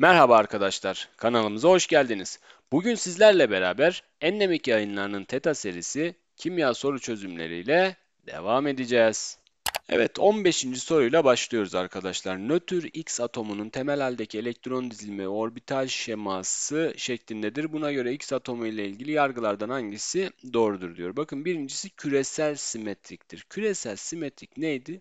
Merhaba arkadaşlar, kanalımıza hoş geldiniz. Bugün sizlerle beraber Endemik yayınlarının TETA serisi kimya soru çözümleriyle devam edeceğiz. Evet, 15. soruyla başlıyoruz arkadaşlar. Nötr X atomunun temel haldeki elektron dizilimi orbital şeması şeklindedir. Buna göre X atomu ile ilgili yargılardan hangisi doğrudur diyor. Bakın birincisi küresel simetriktir. Küresel simetrik neydi?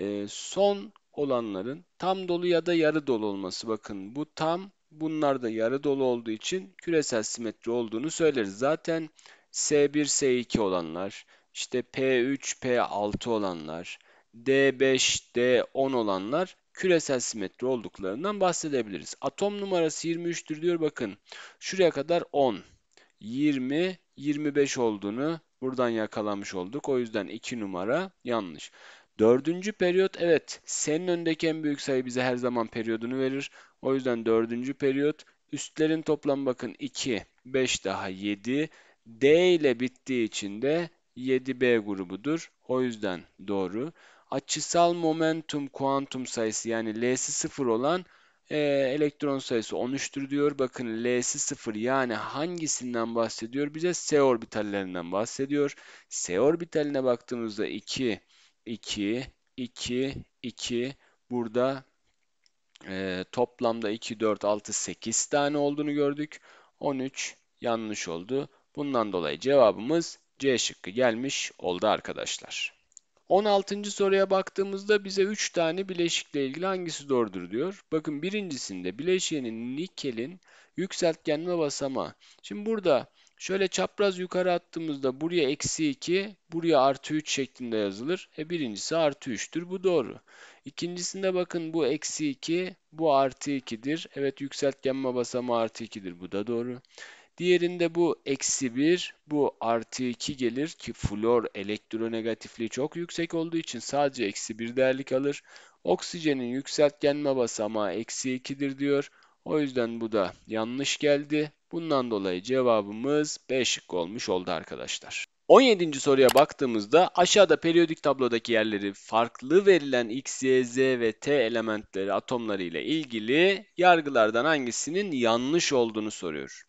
Ee, son olanların tam dolu ya da yarı dolu olması. Bakın bu tam, bunlar da yarı dolu olduğu için küresel simetri olduğunu söyleriz. Zaten S1, S2 olanlar, işte P3, P6 olanlar, D5, D10 olanlar küresel simetri olduklarından bahsedebiliriz. Atom numarası 23'tür diyor bakın. Şuraya kadar 10, 20, 25 olduğunu buradan yakalamış olduk. O yüzden 2 numara yanlış. Dördüncü periyot evet senin öndeki en büyük sayı bize her zaman periyodunu verir. O yüzden dördüncü periyot üstlerin toplam bakın 2, 5 daha 7. D ile bittiği için de 7B grubudur. O yüzden doğru. Açısal momentum kuantum sayısı yani L'si 0 olan e, elektron sayısı 13'tür diyor. Bakın L'si 0 yani hangisinden bahsediyor? Bize S orbitallerinden bahsediyor. S orbitaline baktığımızda 2, 2, 2, 2. Burada e, toplamda 2, 4, 6, 8 tane olduğunu gördük. 13 yanlış oldu. Bundan dolayı cevabımız C şıkkı gelmiş oldu arkadaşlar. 16. soruya baktığımızda bize 3 tane bileşikle ilgili hangisi doğrudur diyor. Bakın birincisinde bileşiğinin nikelin yükseltgenme basamağı. Şimdi burada Şöyle çapraz yukarı attığımızda buraya eksi 2, buraya artı 3 şeklinde yazılır. E birincisi artı 3'tür. Bu doğru. İkincisinde bakın bu eksi 2, bu artı 2'dir. Evet yükseltgenme basamağı artı 2'dir. Bu da doğru. Diğerinde bu eksi 1, bu artı 2 gelir ki flor elektronegatifliği çok yüksek olduğu için sadece eksi 1 değerlik alır. Oksijenin yükseltgenme basamağı eksi 2'dir diyor. O yüzden bu da yanlış geldi. Bundan dolayı cevabımız B şıkkı olmuş oldu arkadaşlar. 17. soruya baktığımızda aşağıda periyodik tablodaki yerleri farklı verilen x, y, z ve t elementleri atomları ile ilgili yargılardan hangisinin yanlış olduğunu soruyor.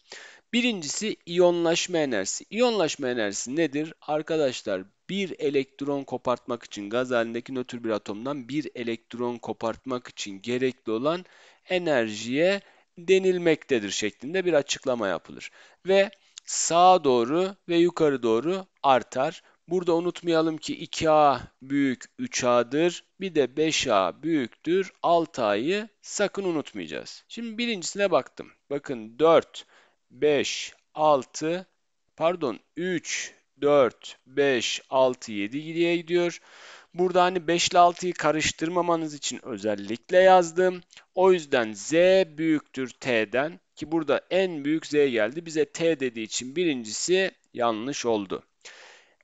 Birincisi iyonlaşma enerjisi. İyonlaşma enerjisi nedir? Arkadaşlar bir elektron kopartmak için gaz halindeki nötr bir atomdan bir elektron kopartmak için gerekli olan enerjiye denilmektedir şeklinde bir açıklama yapılır. Ve sağa doğru ve yukarı doğru artar. Burada unutmayalım ki 2A büyük 3A'dır. Bir de 5A büyüktür. 6A'yı sakın unutmayacağız. Şimdi birincisine baktım. Bakın 4, 5, 6, pardon 3, 4, 5, 6, 7 diye gidiyor. Burada hani 5 ile 6'yı karıştırmamanız için özellikle yazdım. O yüzden z büyüktür t'den ki burada en büyük z geldi. Bize t dediği için birincisi yanlış oldu.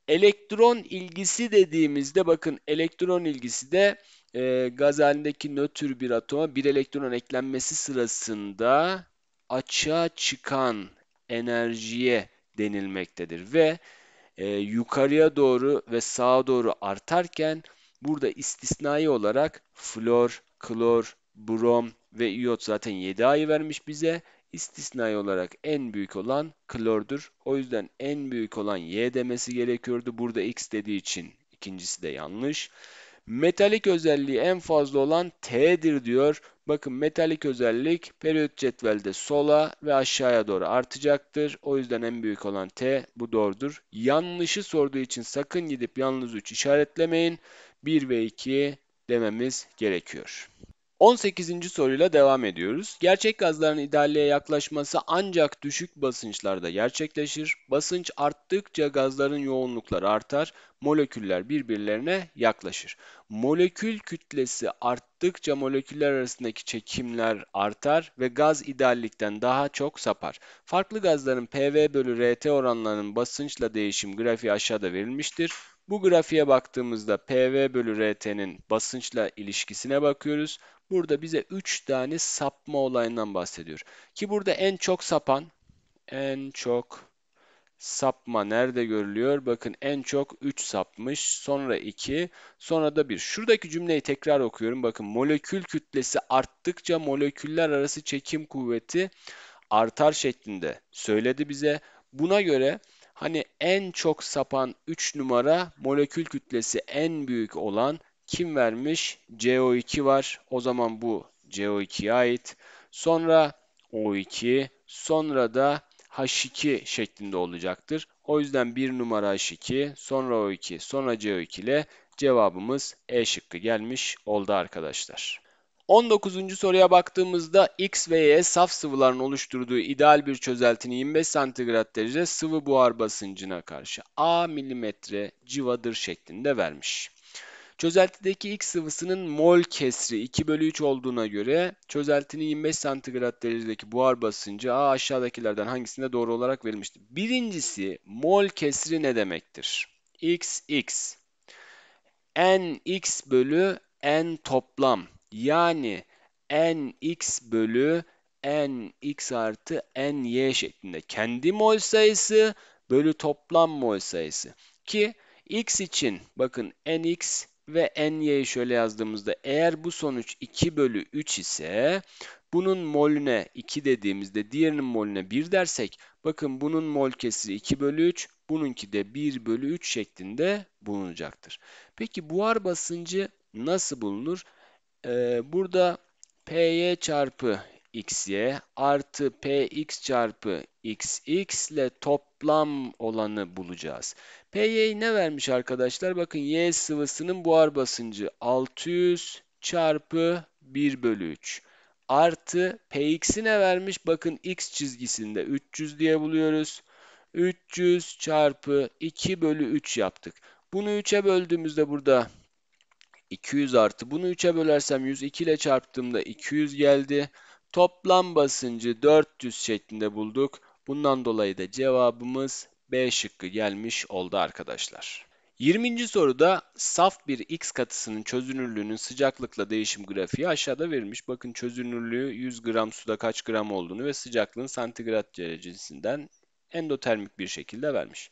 Elektron ilgisi dediğimizde bakın elektron ilgisi de e, gaz nötr bir atoma bir elektron eklenmesi sırasında açığa çıkan enerjiye denilmektedir ve e, yukarıya doğru ve sağa doğru artarken burada istisnai olarak flor, klor, brom ve iot zaten 7 ayı vermiş bize. İstisnai olarak en büyük olan klordur. O yüzden en büyük olan Y demesi gerekiyordu. Burada X dediği için ikincisi de yanlış. Metalik özelliği en fazla olan T'dir diyor. Bakın metalik özellik periyot cetvelde sola ve aşağıya doğru artacaktır. O yüzden en büyük olan T bu doğrudur. Yanlışı sorduğu için sakın gidip yalnız 3 işaretlemeyin. 1 ve 2 dememiz gerekiyor. 18. soruyla devam ediyoruz. Gerçek gazların idealliğe yaklaşması ancak düşük basınçlarda gerçekleşir. Basınç arttıkça gazların yoğunlukları artar. Moleküller birbirlerine yaklaşır. Molekül kütlesi arttıkça moleküller arasındaki çekimler artar ve gaz ideallikten daha çok sapar. Farklı gazların PV bölü RT oranlarının basınçla değişim grafiği aşağıda verilmiştir. Bu grafiğe baktığımızda PV bölü RT'nin basınçla ilişkisine bakıyoruz. Burada bize 3 tane sapma olayından bahsediyor. Ki burada en çok sapan, en çok sapma nerede görülüyor? Bakın en çok 3 sapmış, sonra 2, sonra da 1. Şuradaki cümleyi tekrar okuyorum. Bakın molekül kütlesi arttıkça moleküller arası çekim kuvveti artar şeklinde söyledi bize. Buna göre hani en çok sapan 3 numara molekül kütlesi en büyük olan kim vermiş? CO2 var. O zaman bu CO2'ye ait. Sonra O2, sonra da H2 şeklinde olacaktır. O yüzden 1 numara H2, sonra O2, sonra CO2 ile cevabımız E şıkkı gelmiş oldu arkadaşlar. 19. soruya baktığımızda X ve Y saf sıvıların oluşturduğu ideal bir çözeltinin 25 santigrat derece sıvı buhar basıncına karşı A milimetre civadır şeklinde vermiş. Çözeltideki X sıvısının mol kesri 2 bölü 3 olduğuna göre çözeltinin 25 santigrat derecedeki buhar basıncı A aşağıdakilerden hangisinde doğru olarak verilmiştir? Birincisi mol kesri ne demektir? X, X. N X bölü N toplam. Yani N X bölü N X artı N Y şeklinde. Kendi mol sayısı bölü toplam mol sayısı. Ki X için bakın N X ve n'y'yi şöyle yazdığımızda eğer bu sonuç 2 bölü 3 ise bunun molüne 2 dediğimizde diğerinin molüne 1 dersek bakın bunun mol kesiri 2 bölü 3 bununki de 1 bölü 3 şeklinde bulunacaktır. Peki buhar basıncı nasıl bulunur? Ee, burada Py çarpı xy artı px çarpı xx ile toplam olanı bulacağız. Py'yi ne vermiş arkadaşlar? Bakın y sıvısının buhar basıncı 600 çarpı 1 bölü 3 artı px'i ne vermiş? Bakın x çizgisinde 300 diye buluyoruz. 300 çarpı 2 bölü 3 yaptık. Bunu 3'e böldüğümüzde burada 200 artı bunu 3'e bölersem 102 ile çarptığımda 200 geldi. Toplam basıncı 400 şeklinde bulduk. Bundan dolayı da cevabımız B şıkkı gelmiş oldu arkadaşlar. 20. soruda saf bir x katısının çözünürlüğünün sıcaklıkla değişim grafiği aşağıda verilmiş. Bakın çözünürlüğü 100 gram suda kaç gram olduğunu ve sıcaklığın santigrat derecesinden endotermik bir şekilde vermiş.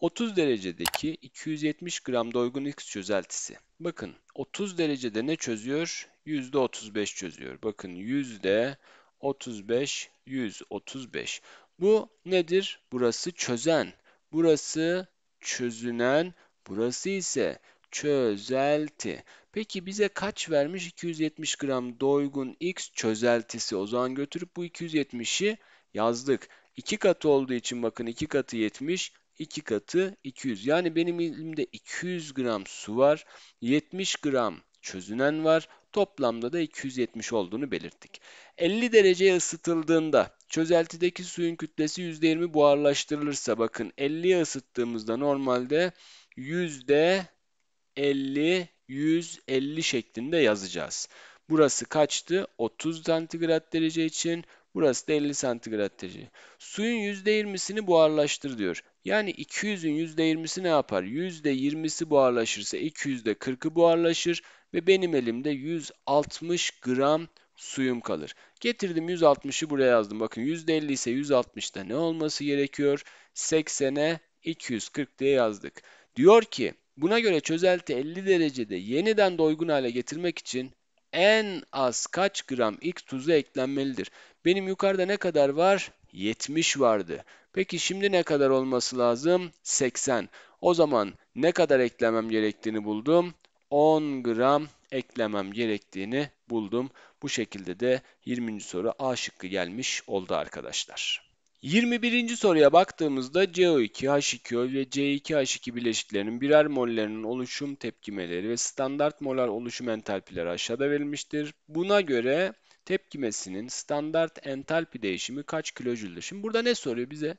30 derecedeki 270 gram doygun x çözeltisi. Bakın 30 derecede ne çözüyor? %35 çözüyor. Bakın yüzde 35, 135. Bu nedir? Burası çözen. Burası çözünen. Burası ise çözelti. Peki bize kaç vermiş? 270 gram doygun X çözeltisi. O zaman götürüp bu 270'i yazdık. 2 katı olduğu için bakın 2 katı 70, 2 katı 200. Yani benim elimde 200 gram su var. 70 gram çözünen var. Toplamda da 270 olduğunu belirttik. 50 dereceye ısıtıldığında çözeltideki suyun kütlesi %20 buharlaştırılırsa bakın 50'ye ısıttığımızda normalde %50 150 şeklinde yazacağız. Burası kaçtı? 30 santigrat derece için. Burası da 50 santigrat derece. Suyun %20'sini buharlaştır diyor. Yani 200'ün %20'si ne yapar? %20'si buharlaşırsa 200'de 40'ı buharlaşır ve benim elimde 160 gram suyum kalır. Getirdim 160'ı buraya yazdım. Bakın %50 ise 160'da ne olması gerekiyor? 80'e 240 diye yazdık. Diyor ki buna göre çözelti 50 derecede yeniden doygun hale getirmek için en az kaç gram X tuzu eklenmelidir? Benim yukarıda ne kadar var? 70 vardı. Peki şimdi ne kadar olması lazım? 80. O zaman ne kadar eklemem gerektiğini buldum. 10 gram eklemem gerektiğini buldum. Bu şekilde de 20. soru A şıkkı gelmiş oldu arkadaşlar. 21. soruya baktığımızda CO2H2O ve C2H2 bileşiklerinin birer mollerinin oluşum tepkimeleri ve standart molar oluşum entalpileri aşağıda verilmiştir. Buna göre tepkimesinin standart entalpi değişimi kaç kilojüldür? Şimdi burada ne soruyor bize?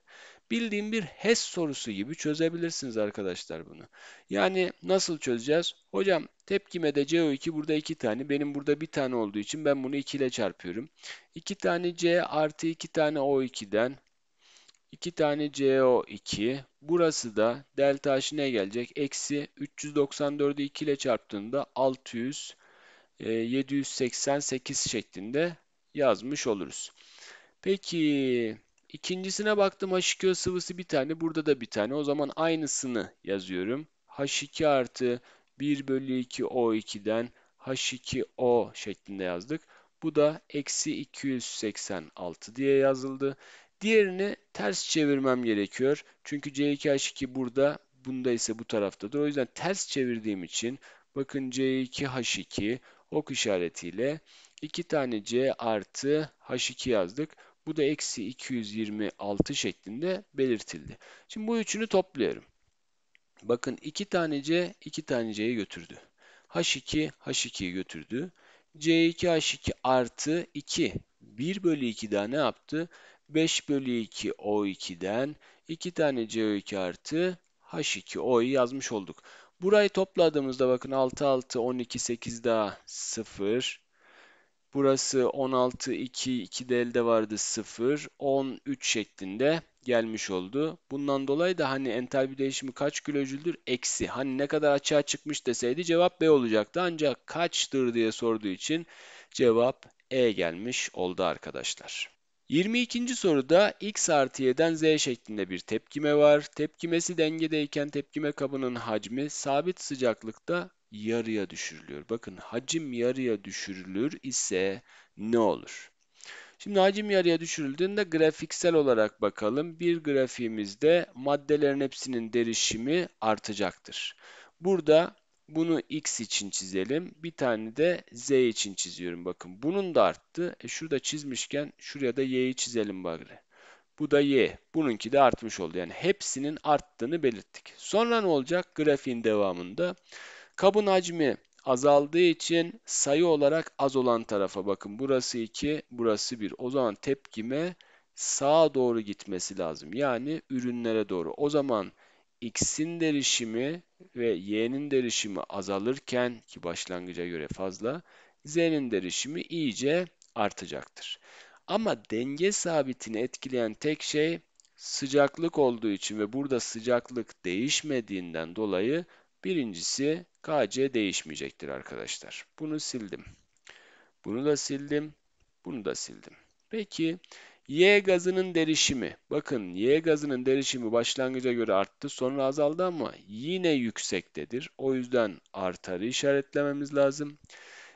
bildiğim bir HES sorusu gibi çözebilirsiniz arkadaşlar bunu. Yani nasıl çözeceğiz? Hocam tepkime de CO2 burada 2 tane. Benim burada bir tane olduğu için ben bunu 2 ile çarpıyorum. 2 tane C artı 2 tane O2'den 2 tane CO2. Burası da delta H ne gelecek? Eksi 394'ü 2 ile çarptığında 600 e, 788 şeklinde yazmış oluruz. Peki İkincisine baktım H2O sıvısı bir tane. Burada da bir tane. O zaman aynısını yazıyorum. H2 artı 1 bölü 2 O2'den H2O şeklinde yazdık. Bu da eksi 286 diye yazıldı. Diğerini ters çevirmem gerekiyor. Çünkü C2H2 burada, bunda ise bu taraftadır. O yüzden ters çevirdiğim için bakın C2H2 ok işaretiyle 2 tane C artı H2 yazdık. Bu da eksi 226 şeklinde belirtildi. Şimdi bu üçünü topluyorum. Bakın 2 tane C 2 tane C'ye götürdü. H2 H2'yi götürdü. C2 H2 artı 2. 1 bölü 2 daha ne yaptı? 5 bölü 2 O2'den 2 tane CO2 artı H2O'yu yazmış olduk. Burayı topladığımızda bakın 6 6 12 8 daha 0 Burası 16, 2, 2 de elde vardı 0, 13 şeklinde gelmiş oldu. Bundan dolayı da hani entalpi değişimi kaç kilojüldür? Eksi. Hani ne kadar açığa çıkmış deseydi cevap B olacaktı. Ancak kaçtır diye sorduğu için cevap E gelmiş oldu arkadaşlar. 22. soruda x artı y'den z şeklinde bir tepkime var. Tepkimesi dengedeyken tepkime kabının hacmi sabit sıcaklıkta yarıya düşürülüyor. Bakın hacim yarıya düşürülür ise ne olur? Şimdi hacim yarıya düşürüldüğünde grafiksel olarak bakalım. Bir grafiğimizde maddelerin hepsinin derişimi artacaktır. Burada bunu x için çizelim. Bir tane de z için çiziyorum. Bakın bunun da arttı. E şurada çizmişken şuraya da y'yi çizelim bari. Bu da y. Bununki de artmış oldu. Yani hepsinin arttığını belirttik. Sonra ne olacak? Grafiğin devamında Kabın hacmi azaldığı için sayı olarak az olan tarafa bakın. Burası 2, burası 1. O zaman tepkime sağa doğru gitmesi lazım. Yani ürünlere doğru. O zaman x'in derişimi ve y'nin derişimi azalırken ki başlangıca göre fazla z'nin derişimi iyice artacaktır. Ama denge sabitini etkileyen tek şey sıcaklık olduğu için ve burada sıcaklık değişmediğinden dolayı Birincisi KC değişmeyecektir arkadaşlar. Bunu sildim. Bunu da sildim. Bunu da sildim. Peki Y gazının derişimi. Bakın Y gazının derişimi başlangıca göre arttı sonra azaldı ama yine yüksektedir. O yüzden artarı işaretlememiz lazım.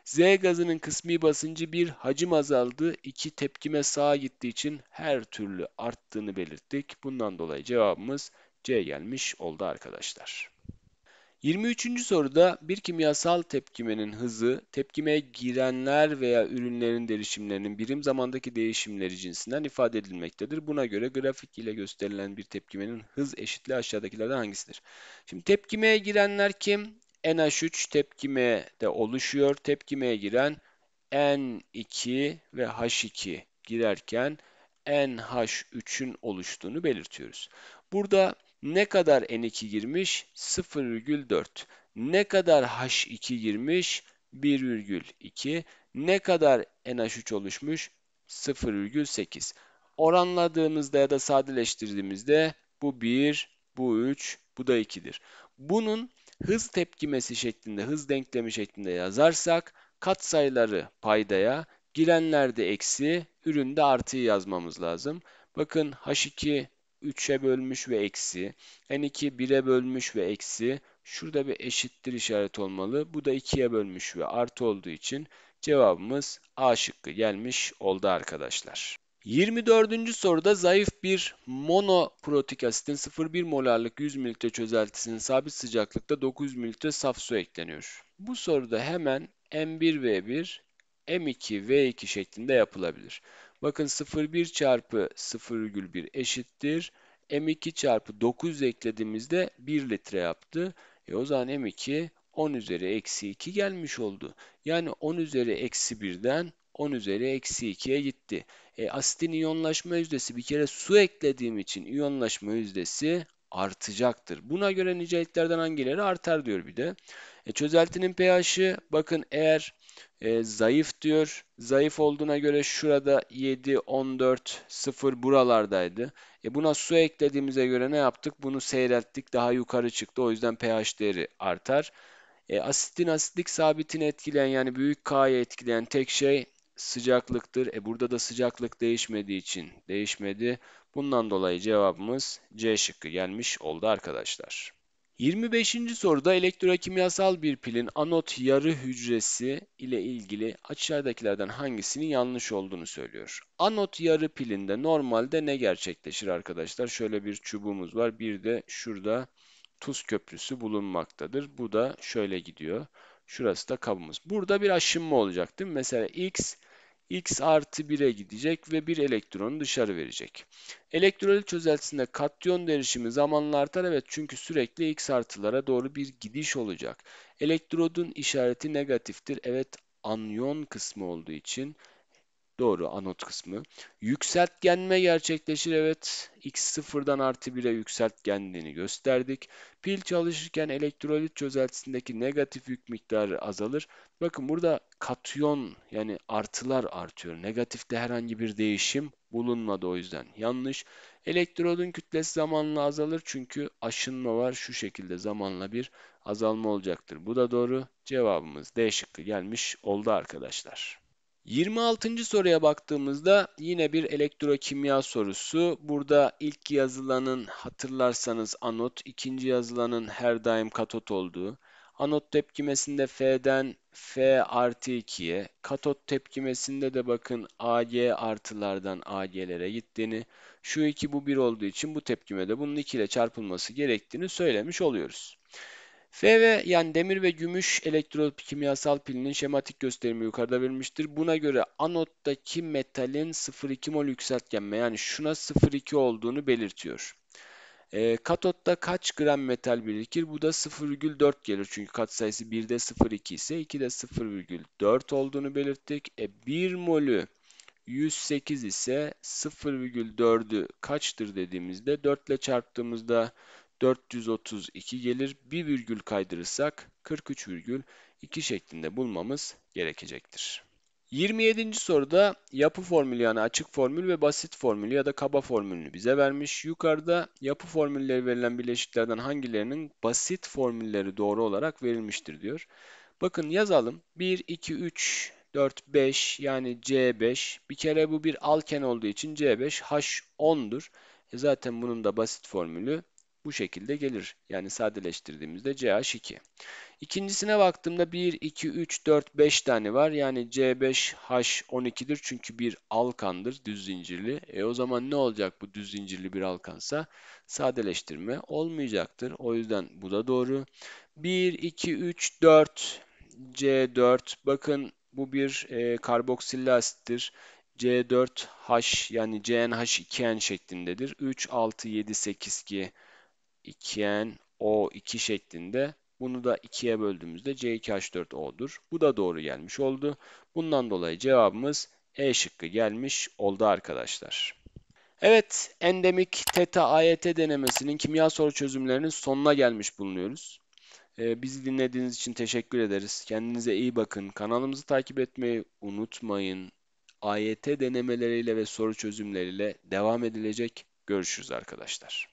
Z gazının kısmi basıncı bir hacim azaldı. iki tepkime sağa gittiği için her türlü arttığını belirttik. Bundan dolayı cevabımız C gelmiş oldu arkadaşlar. 23. soruda bir kimyasal tepkimenin hızı, tepkime girenler veya ürünlerin derişimlerinin birim zamandaki değişimleri cinsinden ifade edilmektedir. Buna göre grafik ile gösterilen bir tepkimenin hız eşitliği aşağıdakilerden hangisidir? Şimdi tepkimeye girenler kim? NH3 de oluşuyor. Tepkimeye giren N2 ve H2 girerken NH3'ün oluştuğunu belirtiyoruz. Burada ne kadar N2 girmiş? 0,4. Ne kadar H2 girmiş? 1,2. Ne kadar NH3 oluşmuş? 0,8. Oranladığımızda ya da sadeleştirdiğimizde bu 1, bu 3, bu da 2'dir. Bunun hız tepkimesi şeklinde, hız denklemi şeklinde yazarsak katsayıları paydaya, girenlerde eksi, üründe artıyı yazmamız lazım. Bakın H2 3'e bölmüş ve eksi. N2 hani 1'e bölmüş ve eksi. Şurada bir eşittir işareti olmalı. Bu da 2'ye bölmüş ve artı olduğu için cevabımız A şıkkı gelmiş oldu arkadaşlar. 24. soruda zayıf bir monoprotik asitin 0,1 molarlık 100 mililitre çözeltisinin sabit sıcaklıkta 900 mililitre saf su ekleniyor. Bu soruda hemen M1V1, M2V2 şeklinde yapılabilir. Bakın 0,1 çarpı 0,1 eşittir. M2 çarpı 9 eklediğimizde 1 litre yaptı. E o zaman M2 10 üzeri eksi 2 gelmiş oldu. Yani 10 üzeri eksi 1'den 10 üzeri eksi 2'ye gitti. E, asitin iyonlaşma yüzdesi bir kere su eklediğim için iyonlaşma yüzdesi artacaktır. Buna göre niceliklerden hangileri artar diyor bir de. E, çözeltinin pH'i bakın eğer e, zayıf diyor. Zayıf olduğuna göre şurada 7, 14, 0 buralardaydı. E buna su eklediğimize göre ne yaptık? Bunu seyrettik. Daha yukarı çıktı. O yüzden pH değeri artar. E, asitin asitlik sabitini etkileyen yani büyük K'yı etkileyen tek şey sıcaklıktır. E burada da sıcaklık değişmediği için değişmedi. Bundan dolayı cevabımız C şıkkı gelmiş oldu arkadaşlar. 25. soruda elektrokimyasal bir pilin anot yarı hücresi ile ilgili aşağıdakilerden hangisinin yanlış olduğunu söylüyor. Anot yarı pilinde normalde ne gerçekleşir arkadaşlar? Şöyle bir çubuğumuz var. Bir de şurada tuz köprüsü bulunmaktadır. Bu da şöyle gidiyor. Şurası da kabımız. Burada bir aşınma olacak değil mi? Mesela X x artı 1'e gidecek ve bir elektronu dışarı verecek. Elektrolit çözeltisinde katyon derişimi zamanla artar evet çünkü sürekli x artılara doğru bir gidiş olacak. Elektrodun işareti negatiftir evet anyon kısmı olduğu için Doğru anot kısmı. Yükseltgenme gerçekleşir. Evet x sıfırdan artı 1'e yükseltgenliğini gösterdik. Pil çalışırken elektrolit çözeltisindeki negatif yük miktarı azalır. Bakın burada katyon yani artılar artıyor. Negatifte herhangi bir değişim bulunmadı o yüzden. Yanlış. Elektrodun kütlesi zamanla azalır çünkü aşınma var. Şu şekilde zamanla bir azalma olacaktır. Bu da doğru. Cevabımız D şıkkı gelmiş oldu arkadaşlar. 26. soruya baktığımızda yine bir elektrokimya sorusu. Burada ilk yazılanın hatırlarsanız anot, ikinci yazılanın her daim katot olduğu. Anot tepkimesinde F'den F artı 2'ye, katot tepkimesinde de bakın AG artılardan AG'lere gittiğini, şu iki bu 1 olduğu için bu tepkimede bunun 2 ile çarpılması gerektiğini söylemiş oluyoruz. FV yani demir ve gümüş elektrot kimyasal pilinin şematik gösterimi yukarıda verilmiştir. Buna göre anottaki metalin 0,2 mol yükseltgenme yani şuna 0,2 olduğunu belirtiyor. E, katotta kaç gram metal birikir? Bu da 0,4 gelir. Çünkü kat sayısı 1'de 0,2 ise 2'de 0,4 olduğunu belirttik. E, 1 molü 108 ise 0,4'ü kaçtır dediğimizde 4 ile çarptığımızda 432 gelir. Bir virgül kaydırırsak 43,2 şeklinde bulmamız gerekecektir. 27. soruda yapı formülü yani açık formül ve basit formülü ya da kaba formülünü bize vermiş. Yukarıda yapı formülleri verilen bileşiklerden hangilerinin basit formülleri doğru olarak verilmiştir diyor. Bakın yazalım. 1, 2, 3, 4, 5 yani C5. Bir kere bu bir alken olduğu için C5 H10'dur. E zaten bunun da basit formülü bu şekilde gelir. Yani sadeleştirdiğimizde CH2. İkincisine baktığımda 1, 2, 3, 4, 5 tane var. Yani C5H12'dir çünkü bir alkandır düz zincirli. E o zaman ne olacak bu düz zincirli bir alkansa? Sadeleştirme olmayacaktır. O yüzden bu da doğru. 1, 2, 3, 4, C4. Bakın bu bir e, karboksilli asittir. C4H yani CnH2n şeklindedir. 3, 6, 7, 8 ki 2N O2 şeklinde. Bunu da 2'ye böldüğümüzde C2H4O'dur. Bu da doğru gelmiş oldu. Bundan dolayı cevabımız E şıkkı gelmiş oldu arkadaşlar. Evet, endemik TETA AYT denemesinin kimya soru çözümlerinin sonuna gelmiş bulunuyoruz. E, bizi dinlediğiniz için teşekkür ederiz. Kendinize iyi bakın. Kanalımızı takip etmeyi unutmayın. AYT denemeleriyle ve soru çözümleriyle devam edilecek. Görüşürüz arkadaşlar.